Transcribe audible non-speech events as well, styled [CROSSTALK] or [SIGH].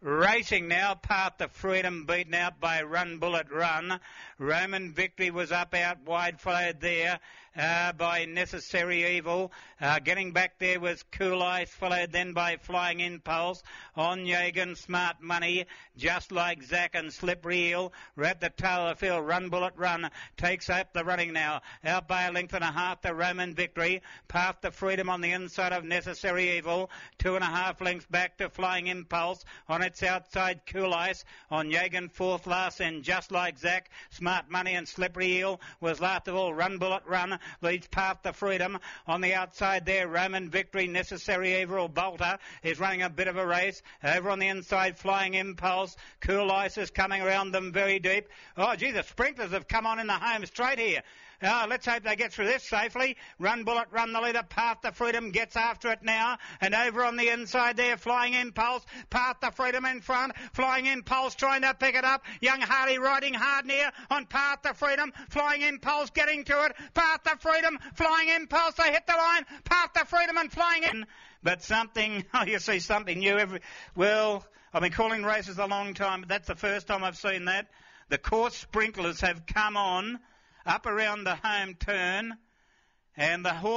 Racing now, Path to Freedom beaten out by Run Bullet Run. Roman Victory was up out wide, followed there uh, by Necessary Evil. Uh, getting back there was Cool Ice, followed then by Flying Impulse. On Jagan, Smart Money, Just Like Zack and Slippery Eel. Wrap the tail of Phil. Run Bullet Run takes up the running now. Out by a length and a half the Roman Victory. Path to Freedom on the inside of Necessary Evil. Two and a half lengths back to Flying Impulse. On nights outside Cool Ice on fourth last, and just like Zach, Smart Money and Slippery Eel was last of all. Run Bullet Run leads Path to Freedom. On the outside there, Roman Victory, Necessary Evil, Bolter is running a bit of a race. Over on the inside, Flying Impulse, Cool Ice is coming around them very deep. Oh, gee, the sprinklers have come on in the home straight here. Oh, let's hope they get through this safely. Run Bullet, run the leader. Path to Freedom gets after it now. And over on the inside there, Flying Impulse. Path to Freedom in front. Flying Impulse trying to pick it up. Young Harley riding hard near on Path to Freedom. Flying Impulse getting to it. Path to Freedom. Flying Impulse. They hit the line. Path to Freedom and Flying in. But something, [LAUGHS] oh, you see something new every, well, I've been calling races a long time, but that's the first time I've seen that. The course sprinklers have come on up around the home turn, and the horse